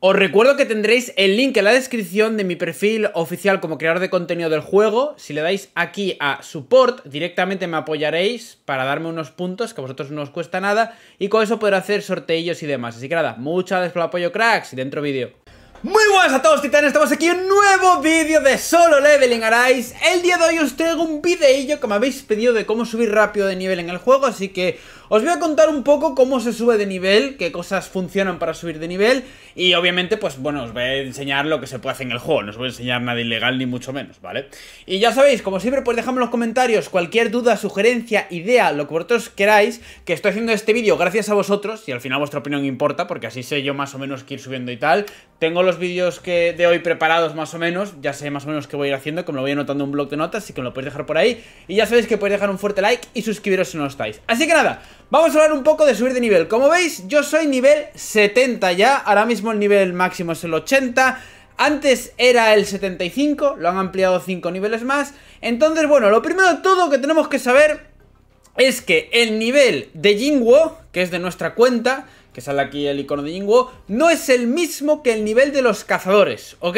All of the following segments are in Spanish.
Os recuerdo que tendréis el link en la descripción de mi perfil oficial como creador de contenido del juego. Si le dais aquí a support, directamente me apoyaréis para darme unos puntos que a vosotros no os cuesta nada y con eso podré hacer sorteillos y demás. Así que nada, muchas gracias por el apoyo, cracks, y dentro vídeo. Muy buenas a todos titanes, estamos aquí en un nuevo vídeo de Solo Leveling Arise El día de hoy os traigo un videillo que me habéis pedido de cómo subir rápido de nivel en el juego Así que os voy a contar un poco cómo se sube de nivel, qué cosas funcionan para subir de nivel y obviamente pues bueno, os voy a enseñar lo que se puede hacer en el juego, no os voy a enseñar nada ilegal ni mucho menos, ¿vale? Y ya sabéis, como siempre pues dejadme en los comentarios cualquier duda, sugerencia, idea, lo que vosotros queráis, que estoy haciendo este vídeo gracias a vosotros y al final vuestra opinión importa porque así sé yo más o menos que ir subiendo y tal. Tengo los vídeos que de hoy preparados más o menos, ya sé más o menos qué voy a ir haciendo, como lo voy anotando en un blog de notas, así que lo podéis dejar por ahí. Y ya sabéis que podéis dejar un fuerte like y suscribiros si no lo estáis. Así que nada, Vamos a hablar un poco de subir de nivel. Como veis, yo soy nivel 70 ya. Ahora mismo el nivel máximo es el 80. Antes era el 75, lo han ampliado 5 niveles más. Entonces, bueno, lo primero de todo que tenemos que saber es que el nivel de Jingwo, que es de nuestra cuenta, que sale aquí el icono de Jingwo, no es el mismo que el nivel de los cazadores, ¿ok?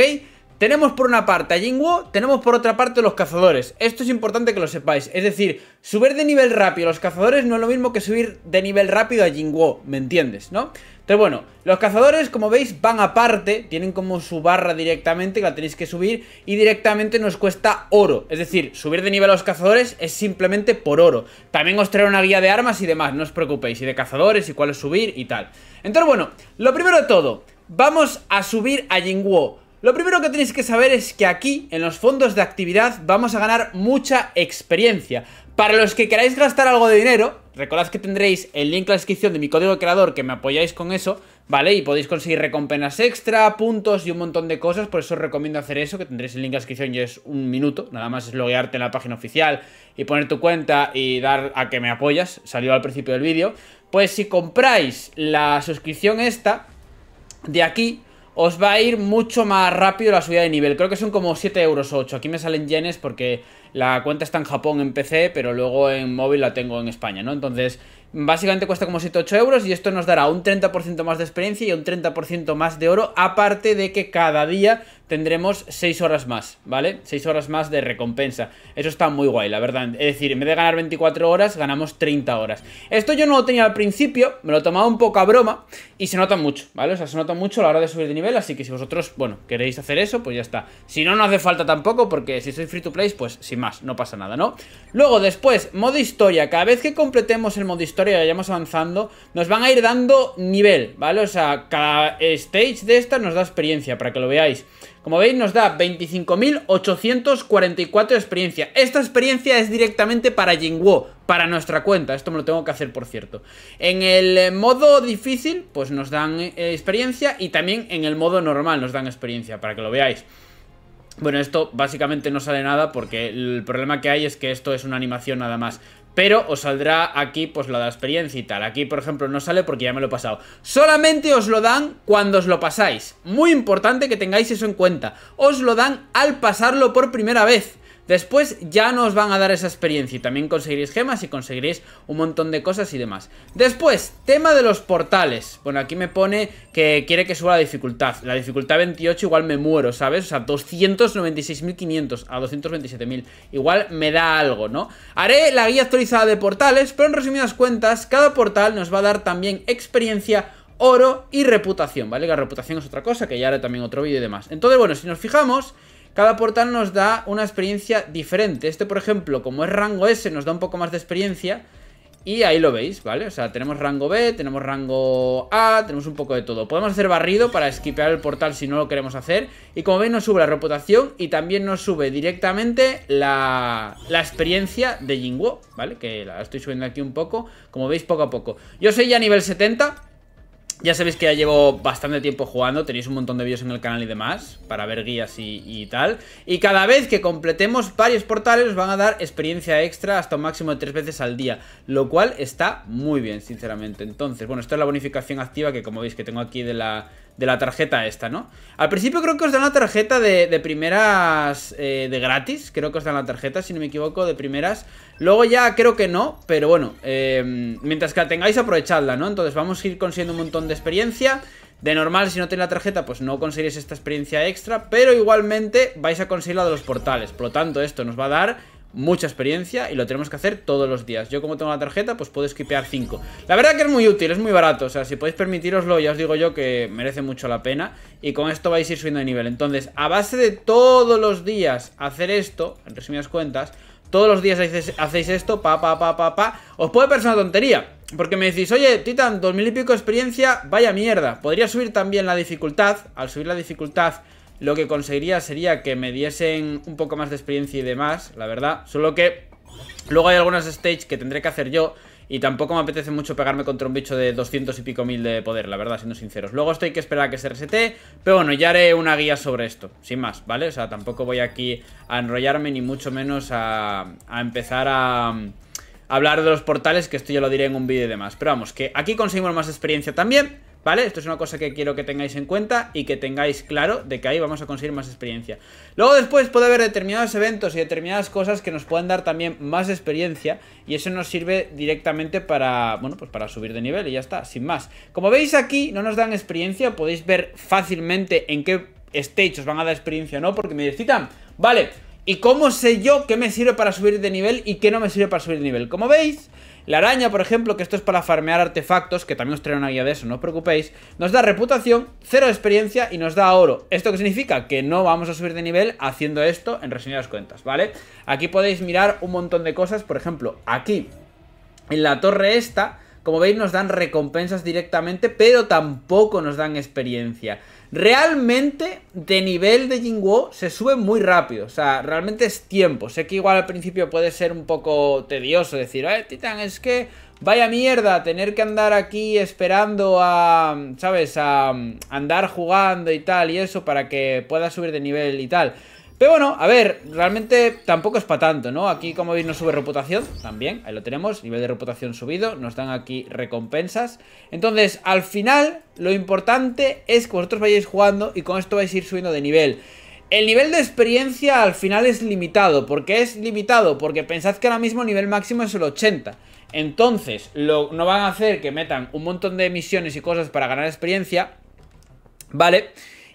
Tenemos por una parte a Jingwo, tenemos por otra parte los cazadores. Esto es importante que lo sepáis. Es decir, subir de nivel rápido a los cazadores no es lo mismo que subir de nivel rápido a Jingwo, ¿me entiendes? ¿No? Entonces, bueno, los cazadores, como veis, van aparte, tienen como su barra directamente, que la tenéis que subir, y directamente nos cuesta oro. Es decir, subir de nivel a los cazadores es simplemente por oro. También os traeré una guía de armas y demás, no os preocupéis, y de cazadores, y cuál es subir y tal. Entonces, bueno, lo primero de todo, vamos a subir a Jingwo. Lo primero que tenéis que saber es que aquí, en los fondos de actividad, vamos a ganar mucha experiencia. Para los que queráis gastar algo de dinero, recordad que tendréis el link en la descripción de mi código de creador que me apoyáis con eso, ¿vale? Y podéis conseguir recompensas extra, puntos y un montón de cosas, por eso os recomiendo hacer eso, que tendréis el link en la descripción y es un minuto, nada más es loguearte en la página oficial y poner tu cuenta y dar a que me apoyas, salió al principio del vídeo. Pues si compráis la suscripción esta de aquí os va a ir mucho más rápido la subida de nivel. Creo que son como 7 euros 8. Aquí me salen yenes porque la cuenta está en Japón en PC, pero luego en móvil la tengo en España, ¿no? Entonces, básicamente cuesta como 7-8 euros y esto nos dará un 30% más de experiencia y un 30% más de oro, aparte de que cada día tendremos 6 horas más, ¿vale? 6 horas más de recompensa. Eso está muy guay, la verdad. Es decir, en vez de ganar 24 horas, ganamos 30 horas. Esto yo no lo tenía al principio, me lo tomaba un poco a broma y se nota mucho, ¿vale? O sea, se nota mucho a la hora de subir de nivel, así que si vosotros, bueno, queréis hacer eso, pues ya está. Si no, no hace falta tampoco, porque si soy free to play, pues si más, no pasa nada, ¿no? Luego, después, modo historia. Cada vez que completemos el modo historia y vayamos avanzando, nos van a ir dando nivel, ¿vale? O sea, cada stage de esta nos da experiencia, para que lo veáis. Como veis, nos da 25.844 experiencia. Esta experiencia es directamente para Jingwo, para nuestra cuenta. Esto me lo tengo que hacer, por cierto. En el modo difícil, pues nos dan eh, experiencia y también en el modo normal nos dan experiencia, para que lo veáis. Bueno, esto básicamente no sale nada porque el problema que hay es que esto es una animación nada más. Pero os saldrá aquí pues la de experiencia y tal. Aquí, por ejemplo, no sale porque ya me lo he pasado. Solamente os lo dan cuando os lo pasáis. Muy importante que tengáis eso en cuenta. Os lo dan al pasarlo por primera vez. Después ya nos van a dar esa experiencia y también conseguiréis gemas y conseguiréis un montón de cosas y demás. Después, tema de los portales. Bueno, aquí me pone que quiere que suba la dificultad. La dificultad 28 igual me muero, ¿sabes? O sea, 296.500 a 227.000. Igual me da algo, ¿no? Haré la guía actualizada de portales, pero en resumidas cuentas, cada portal nos va a dar también experiencia oro y reputación, ¿vale? La reputación es otra cosa, que ya haré también otro vídeo y demás. Entonces, bueno, si nos fijamos, cada portal nos da una experiencia diferente. Este, por ejemplo, como es rango S, nos da un poco más de experiencia. Y ahí lo veis, ¿vale? O sea, tenemos rango B, tenemos rango A, tenemos un poco de todo. Podemos hacer barrido para esquipear el portal si no lo queremos hacer. Y como veis, nos sube la reputación y también nos sube directamente la, la experiencia de Jingwo, ¿vale? Que la estoy subiendo aquí un poco, como veis, poco a poco. Yo soy ya nivel 70, ya sabéis que ya llevo bastante tiempo jugando, tenéis un montón de vídeos en el canal y demás, para ver guías y, tal. Y cada vez que completemos varios portales os van a dar experiencia extra hasta un máximo de tres veces al día, lo cual está muy bien, sinceramente. Entonces, bueno, esta es la bonificación activa que como veis que tengo aquí de la, de la tarjeta esta, ¿no? Al principio creo que os dan la tarjeta de, primeras eh, de gratis, creo que os dan la tarjeta, si no me equivoco, de primeras. Luego ya creo que no, pero bueno, eh, mientras que la tengáis aprovechadla, ¿no? Entonces vamos a ir consiguiendo un montón de experiencia. De normal, si no tenéis la tarjeta, pues no conseguiréis esta experiencia extra, pero igualmente vais a conseguir la de los portales. Por lo tanto, esto nos va a dar mucha experiencia y lo tenemos que hacer todos los días. Yo como tengo la tarjeta, pues puedo skipear 5. La verdad que es muy útil, es muy barato. O sea, si podéis permitiroslo, ya os digo yo que merece mucho la pena. Y con esto vais a ir subiendo de nivel. Entonces, a base de todos los días hacer esto, en resumidas cuentas, todos los días hacéis esto, pa, pa, pa, pa, pa, os puede parecer una tontería. Porque me decís, oye, Titan, dos mil y pico de experiencia, vaya mierda. Podría subir también la dificultad. Al subir la dificultad lo que conseguiría sería que me diesen un poco más de experiencia y demás, la verdad. Solo que luego hay algunas stages que tendré que hacer yo y tampoco me apetece mucho pegarme contra un bicho de 200 y pico mil de poder, la verdad, siendo sinceros. Luego estoy que esperar a que se resete, pero bueno, ya haré una guía sobre esto, sin más, ¿vale? O sea, tampoco voy aquí a enrollarme ni mucho menos a, empezar a, a... Hablar de los portales, que esto ya lo diré en un vídeo y demás Pero vamos, que aquí conseguimos más experiencia también ¿Vale? Esto es una cosa que quiero que tengáis en cuenta y que tengáis claro de que ahí vamos a conseguir más experiencia. Luego después puede haber determinados eventos y determinadas cosas que nos puedan dar también más experiencia y eso nos sirve directamente para, bueno, pues para subir de nivel y ya está, sin más. Como veis aquí no nos dan experiencia, podéis ver fácilmente en qué stage os van a dar experiencia o no, porque me decitan, vale... ¿Y cómo sé yo qué me sirve para subir de nivel y qué no me sirve para subir de nivel? Como veis, la araña, por ejemplo, que esto es para farmear artefactos, que también os traeré una guía de eso, no os preocupéis, nos da reputación, cero experiencia y nos da oro. ¿Esto qué significa? Que no vamos a subir de nivel haciendo esto en resumidas cuentas, ¿vale? Aquí podéis mirar un montón de cosas, por ejemplo, aquí, en la torre esta... Como veis nos dan recompensas directamente, pero tampoco nos dan experiencia. Realmente de nivel de Jingwo se sube muy rápido, o sea, realmente es tiempo. Sé que igual al principio puede ser un poco tedioso decir, eh, Titan, es que vaya mierda tener que andar aquí esperando a, ¿sabes? A andar jugando y tal y eso para que pueda subir de nivel y tal. Pero bueno, a ver, realmente tampoco es para tanto, ¿no? Aquí, como veis, nos sube reputación también. Ahí lo tenemos, nivel de reputación subido. Nos dan aquí recompensas. Entonces, al final, lo importante es que vosotros vayáis jugando y con esto vais a ir subiendo de nivel. El nivel de experiencia al final es limitado. ¿Por qué es limitado? Porque pensad que ahora mismo el nivel máximo es el 80. Entonces, lo, no van a hacer que metan un montón de misiones y cosas para ganar experiencia. Vale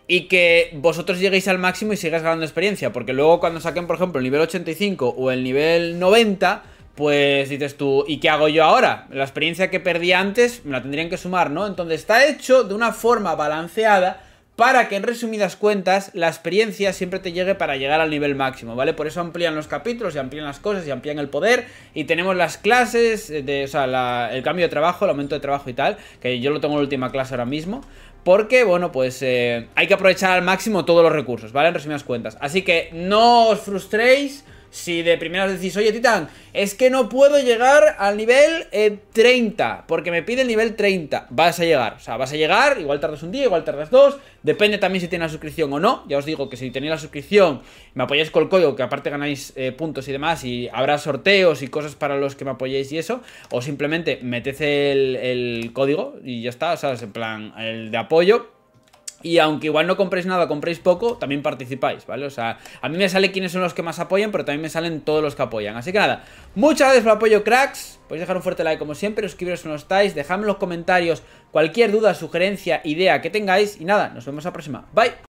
y que vosotros lleguéis al máximo y sigáis ganando experiencia. Porque luego cuando saquen, por ejemplo, el nivel 85 o el nivel 90, pues dices tú, ¿y qué hago yo ahora? La experiencia que perdí antes me la tendrían que sumar, ¿no? Entonces está hecho de una forma balanceada para que en resumidas cuentas la experiencia siempre te llegue para llegar al nivel máximo, ¿vale? Por eso amplían los capítulos y amplían las cosas y amplían el poder y tenemos las clases, de, o sea, el cambio de trabajo, el aumento de trabajo y tal, que yo lo tengo en la última clase ahora mismo, porque, bueno, pues eh, hay que aprovechar al máximo todos los recursos, ¿vale? En resumidas cuentas. Así que no os frustréis, si de primeras decís, oye Titán, es que no puedo llegar al nivel 30, eh, porque me pide el nivel 30, vas a llegar. O sea, vas a llegar, igual tardas un día, igual tardas dos, depende también si tienes la suscripción o no. Ya os digo que si tenéis la suscripción, me apoyáis con el código, que aparte ganáis eh, puntos y demás, y habrá sorteos y cosas para los que me apoyéis y eso, o simplemente meted el, el código y ya está, o sea, es en plan el de apoyo y aunque igual no compréis nada, compréis poco, también participáis, ¿vale? O sea, a mí me sale quiénes son los que más apoyan, pero también me salen todos los que apoyan. Así que nada, muchas gracias por el apoyo, cracks. Podéis dejar un fuerte like como siempre, suscribiros si no estáis, dejadme en los comentarios cualquier duda, sugerencia, idea que tengáis. Y nada, nos vemos la próxima. Bye.